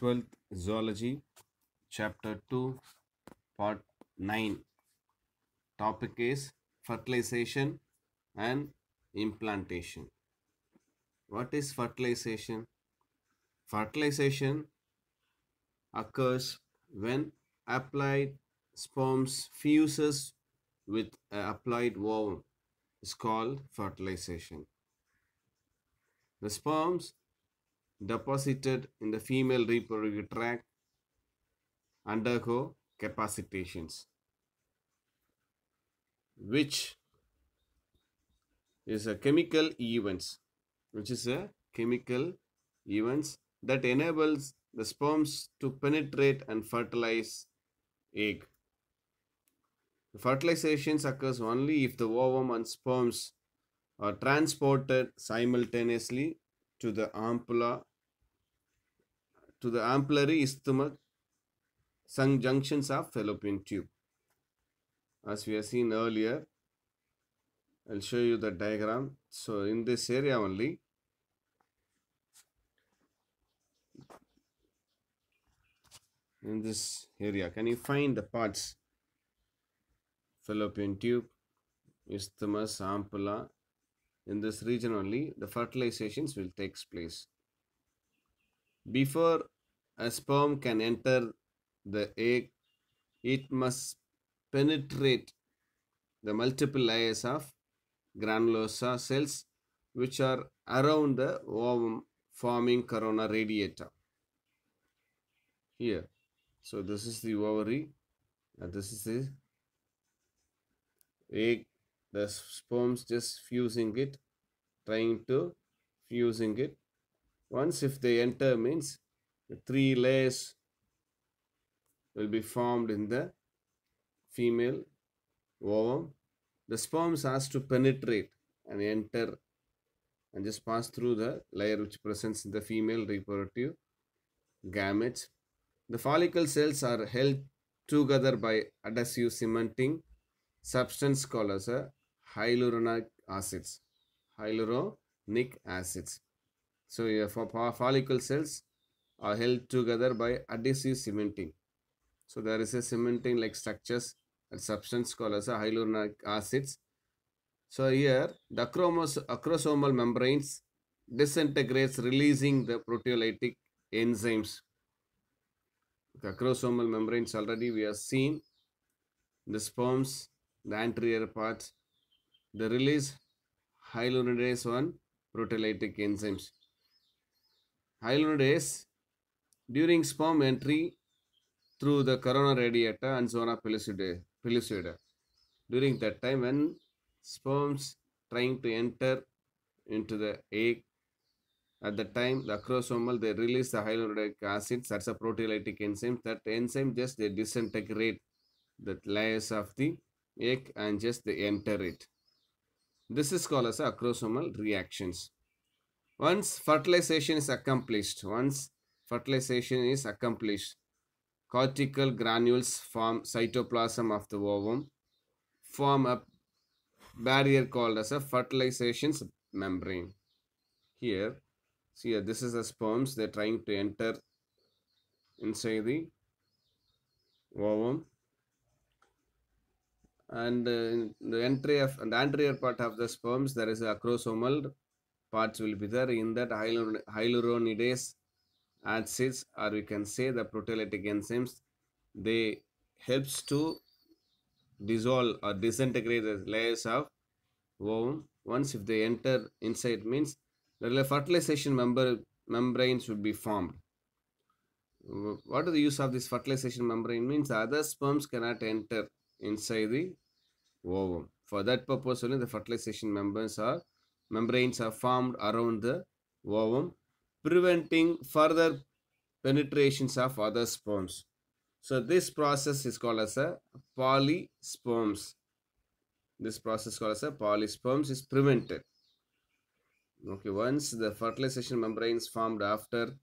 12th Zoology, Chapter 2, Part 9. Topic is Fertilization and Implantation. What is fertilization? Fertilization occurs when applied sperms fuses with applied ovum. Is called fertilization. The sperms deposited in the female reproductive tract undergo capacitations which is a chemical events which is a chemical events that enables the sperms to penetrate and fertilize egg the fertilization occurs only if the ovum and sperms are transported simultaneously to the ampulla to the ampullary isthmus junctions of fallopian tube. As we have seen earlier, I'll show you the diagram. So in this area only, in this area, can you find the parts? Fallopian tube, isthmus, ampulla. In this region only, the fertilizations will take place. Before a sperm can enter the egg, it must penetrate the multiple layers of granulosa cells which are around the ovum forming corona radiata. Here, so this is the ovary and this is the egg, the sperms just fusing it, trying to fusing it. Once if they enter means three layers will be formed in the female ovum the sperms has to penetrate and enter and just pass through the layer which presents the female reproductive gametes the follicle cells are held together by adhesive cementing substance called as a hyaluronic acids hyaluronic acids so for follicle cells are held together by adhesive cementing. So there is a cementing like structures and substance called as hyaluronic acids. So here the acrosomal membranes disintegrates releasing the proteolytic enzymes. The acrosomal membranes already we have seen the sperms, the anterior part, the release hyaluronidase 1 proteolytic enzymes. Hyaluronidase during sperm entry through the corona radiata and zona pellucida. During that time, when sperms trying to enter into the egg, at the time the acrosomal they release the hyaluronic acid. That's a proteolytic enzyme. That enzyme just they disintegrate the layers of the egg and just they enter it. This is called as acrosomal reactions. Once fertilization is accomplished, once fertilization is accomplished. Cortical granules form cytoplasm of the ovum, form a barrier called as a fertilization membrane. Here, see here, uh, this is the sperms, they're trying to enter inside the ovum and uh, in the entry of and the anterior part of the sperms there is a acrosomal parts will be there in that hyaluronidase as or we can say the proteolytic enzymes they helps to dissolve or disintegrate the layers of worm once if they enter inside means the fertilization member membranes would be formed what are the use of this fertilization membrane means other sperms cannot enter inside the ovum for that purpose only the fertilization membranes are membranes are formed around the ovum preventing further penetrations of other sperms. So this process is called as a polysperms. This process called as a polysperms is prevented. Okay, once the fertilization membranes formed after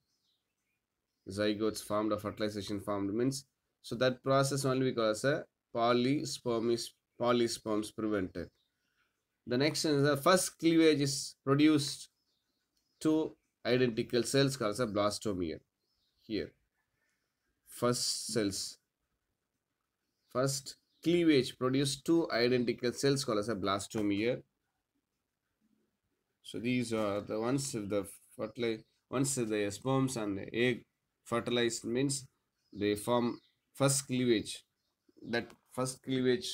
zygotes formed or fertilization formed means so that process only because a polysperm is polysperms prevented. The next is the first cleavage is produced to identical cells called as blastomere here first cells first cleavage produce two identical cells called as a blastomere so these are the ones if the fertilize once the sperms and the egg fertilized means they form first cleavage that first cleavage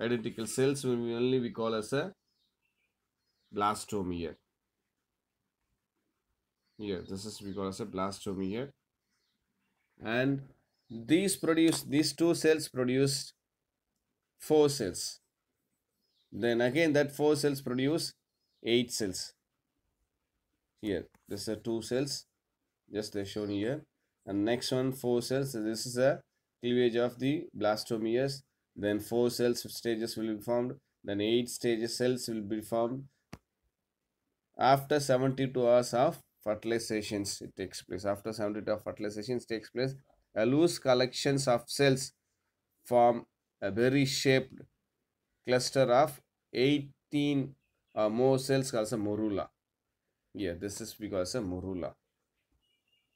identical cells will only we call as a blastomere here this is we call as a blastome here and these produce these two cells produce four cells then again that four cells produce eight cells here this are two cells just they shown here and next one four cells so this is a cleavage of the blastomeres then four cells stages will be formed then eight stages cells will be formed after 72 hours of fertilizations it takes place. After 70 of fertilizations takes place, a loose collections of cells form a berry shaped cluster of 18 or more cells called as a morula. Yeah, this is because a morula.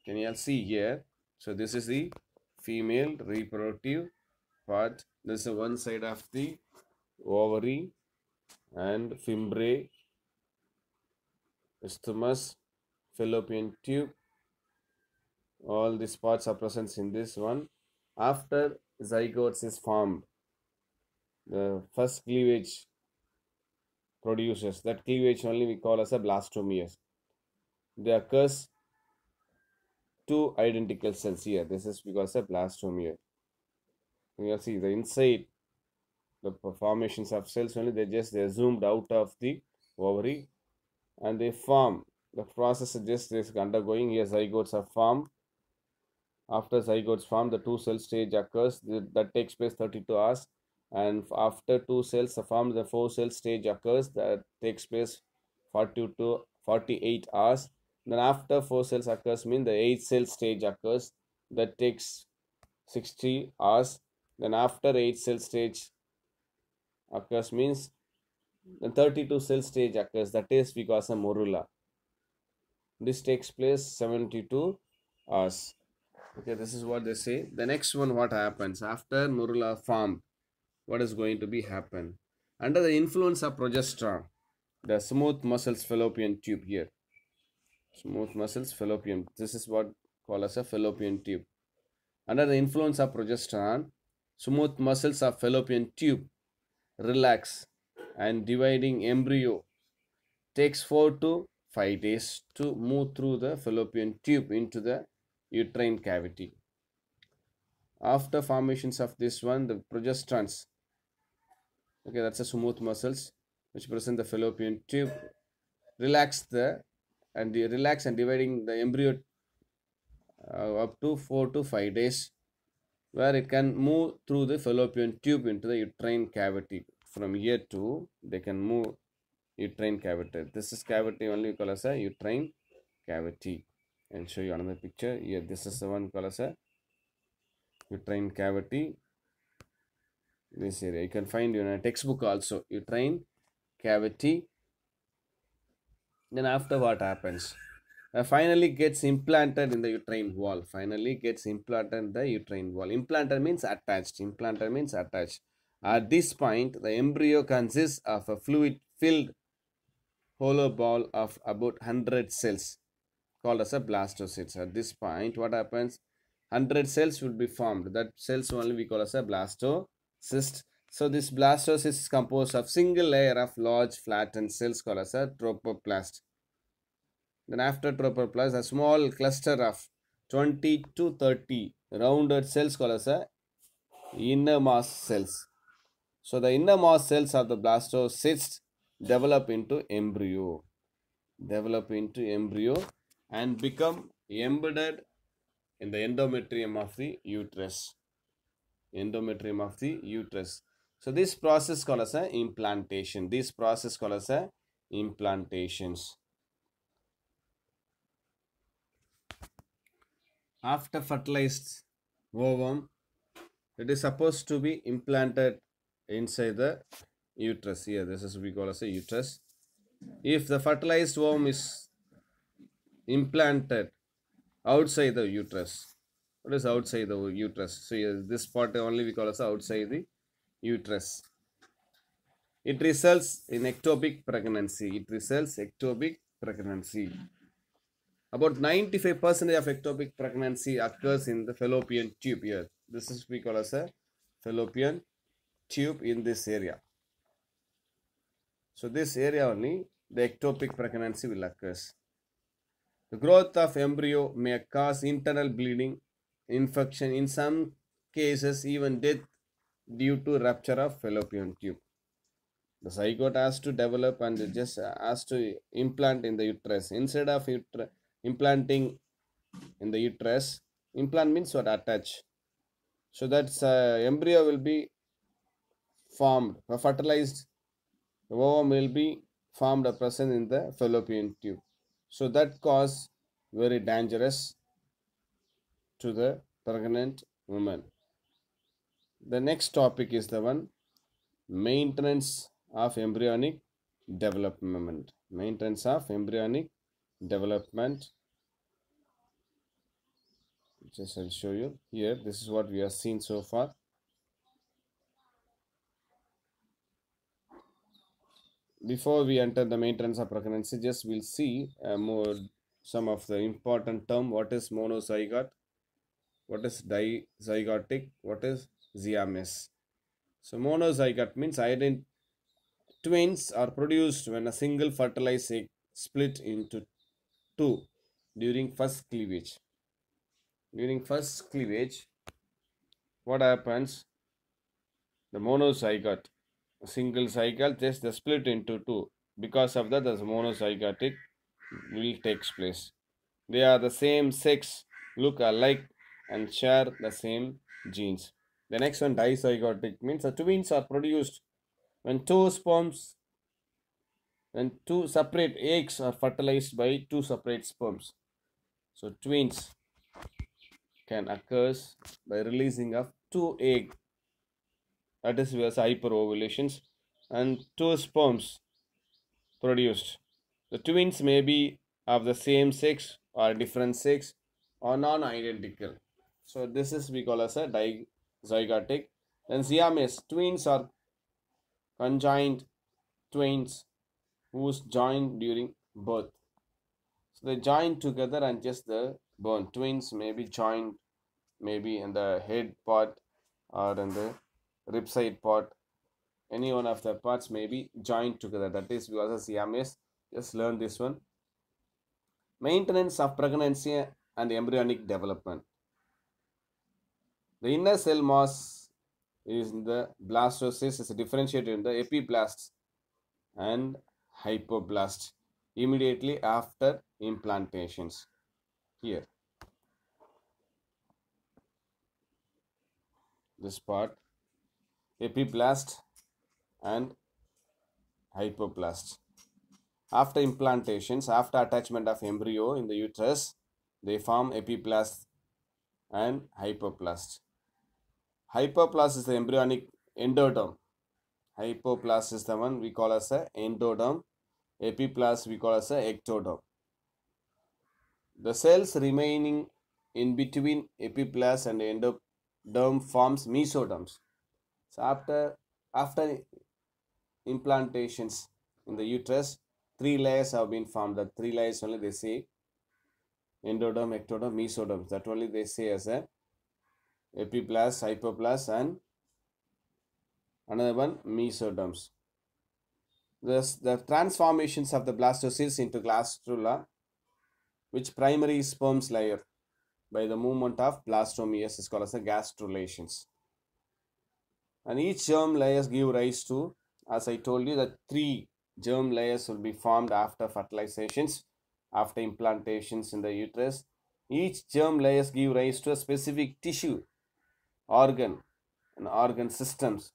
Can you all see here? So this is the female reproductive part. This is one side of the ovary and fimbrae isthmus fallopian tube all these parts are present in this one after zygotes is formed the first cleavage produces that cleavage only we call as a blastomere. they occurs two identical cells here this is because a blastomere you see the inside the formations of cells only they just they are zoomed out of the ovary and they form the process just is undergoing Here, zygotes are formed. After zygotes form, the two cell stage occurs that takes place 32 hours. And after two cells are formed, the four cell stage occurs that takes place 42 to 48 hours. Then after four cells occurs mean the eight cell stage occurs that takes 60 hours. Then after eight cell stage occurs means the 32 cell stage occurs that is a morula this takes place 72 hours okay this is what they say the next one what happens after Murula formed what is going to be happen under the influence of progesterone the smooth muscles fallopian tube here smooth muscles fallopian this is what called as a fallopian tube under the influence of progesterone smooth muscles of fallopian tube relax and dividing embryo takes 4 to five days to move through the fallopian tube into the uterine cavity. After formations of this one, the progesterons, okay, that's the smooth muscles which present the fallopian tube, relax the and the relax and dividing the embryo uh, up to four to five days, where it can move through the fallopian tube into the uterine cavity. From here to they can move uterine cavity. This is cavity only You call as a uterine cavity. And show you another picture. Here this is the one called as a uterine cavity. This area you can find in a textbook also uterine cavity. Then after what happens? Uh, finally gets implanted in the uterine wall. Finally gets implanted in the uterine wall. Implanted means attached. Implanted means attached. At this point, the embryo consists of a fluid filled hollow ball of about 100 cells called as a blastocyst. At this point, what happens? 100 cells will be formed. That cells only we call as a blastocyst. So this blastocyst is composed of single layer of large flattened cells called as a tropoplast. Then after tropoplast, a small cluster of 20 to 30 rounded cells called as a inner mass cells. So the inner mass cells of the blastocyst develop into embryo develop into embryo and become embedded in the endometrium of the uterus endometrium of the uterus so this process called as a implantation this process called as a implantations after fertilized ovum it is supposed to be implanted inside the uterus here this is we call as a uterus if the fertilized worm is implanted outside the uterus what is outside the uterus so this part only we call as outside the uterus it results in ectopic pregnancy it results ectopic pregnancy about 95% of ectopic pregnancy occurs in the fallopian tube here this is we call as a fallopian tube in this area so this area only the ectopic pregnancy will occur. The growth of embryo may cause internal bleeding, infection, in some cases even death due to rupture of fallopian tube. The zygote has to develop and just uh, has to implant in the uterus. Instead of implanting in the uterus, implant means what attach. So that uh, embryo will be formed, fertilized the will be formed a present in the fallopian tube. So that cause very dangerous to the pregnant woman. The next topic is the one maintenance of embryonic development. Maintenance of embryonic development. Just I'll show you here. This is what we have seen so far. before we enter the maintenance of pregnancy, just we'll see uh, more some of the important term. What is monozygote? What is dizygotic? What is ZMS? So monozygote means ident twins are produced when a single fertilized egg split into two during first cleavage. During first cleavage, what happens? The monozygote single cycle just the split into two because of that the monozygotic will takes place they are the same sex look alike and share the same genes the next one dizygotic means the twins are produced when two sperms when two separate eggs are fertilized by two separate sperms so twins can occur by releasing of two egg that is where's hyperovulations and two sperms produced. The twins may be of the same sex or different sex or non-identical. So this is we call as a dizygotic. Then Siamese twins are conjoined twins who's joined during birth. So they join together and just the born twins may be joined maybe in the head part or in the rib side part any one of the parts may be joined together that is because of CMS just learn this one maintenance of pregnancy and embryonic development the inner cell mass is in the blastocyst is differentiated in the epiblast and hypoblast immediately after implantations here this part epiplast and hypoplast. After implantations, after attachment of embryo in the uterus, they form epiplast and hypoplast. Hypoplast is the embryonic endoderm. Hypoplast is the one we call as a endoderm. Epiplast we call as a ectoderm. The cells remaining in between epiplast and endoderm forms mesoderms. So after after implantations in the uterus, three layers have been formed. The three layers only they say endoderm, ectoderm, mesoderm. That only they say as a epiplast, hypoplast, and another one mesoderms. Thus, the transformations of the blastocysts into gastrula, which primary sperms layer by the movement of blastomeres is called as the gastrulations and each germ layers give rise to as I told you the three germ layers will be formed after fertilizations after implantations in the uterus each germ layers give rise to a specific tissue organ and organ systems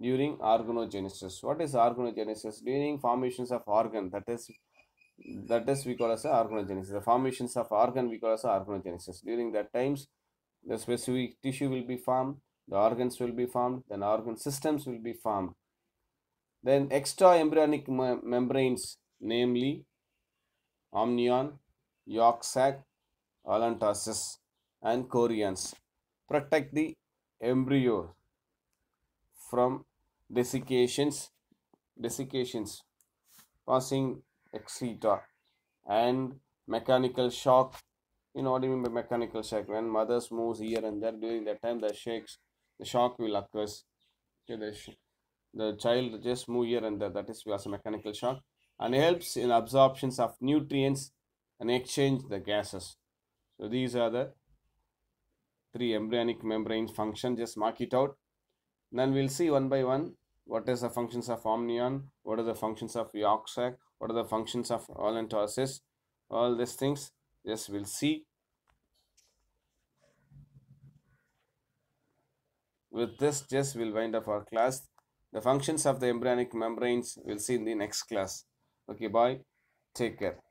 during organogenesis what is organogenesis during formations of organ that is that is we call as organogenesis the formations of organ we call as organogenesis during that times the specific tissue will be formed the organs will be formed then organ systems will be formed then extra embryonic membranes namely amnion yolk sac allantosis and chorions, protect the embryo from desiccations desiccations passing excreta and mechanical shock you know what I mean by mechanical shock when mothers moves here and there during that time the shakes the shock will occur okay, the, the child just move here and there that is because a mechanical shock and helps in absorptions of nutrients and exchange the gases so these are the three embryonic membrane function just mark it out and then we'll see one by one what is the functions of amnion what are the functions of yolk sac what are the functions of olentocys all these things yes we'll see With this, just we'll wind up our class. The functions of the embryonic membranes we'll see in the next class. Okay, bye. Take care.